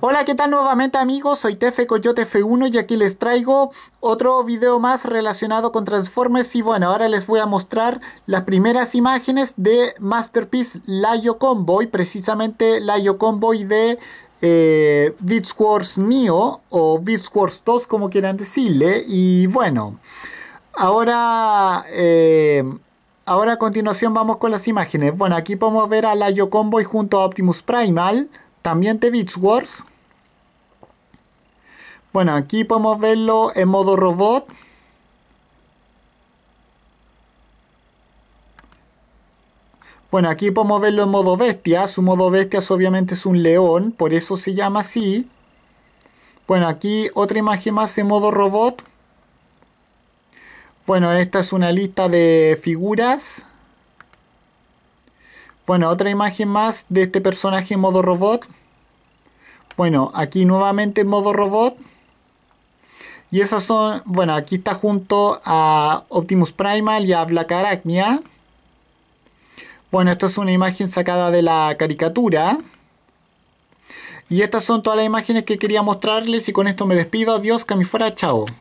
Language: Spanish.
Hola, ¿qué tal nuevamente amigos? Soy Tefe Coyote F1 y aquí les traigo otro video más relacionado con Transformers y bueno, ahora les voy a mostrar las primeras imágenes de Masterpiece Layo Convoy, precisamente Layo Convoy de eh, Beats Wars Neo o Beats Wars 2 como quieran decirle y bueno, ahora... Eh, ahora a continuación vamos con las imágenes. Bueno, aquí podemos ver a Layo Convoy junto a Optimus Primal. También de Beats Wars. Bueno, aquí podemos verlo en modo robot. Bueno, aquí podemos verlo en modo bestia. Su modo bestia obviamente es un león, por eso se llama así. Bueno, aquí otra imagen más en modo robot. Bueno, esta es una lista de figuras bueno, otra imagen más de este personaje en modo robot. Bueno, aquí nuevamente en modo robot. Y esas son, bueno, aquí está junto a Optimus Primal y a Black Arachnia. Bueno, esta es una imagen sacada de la caricatura. Y estas son todas las imágenes que quería mostrarles y con esto me despido. Adiós, que fuera, chao.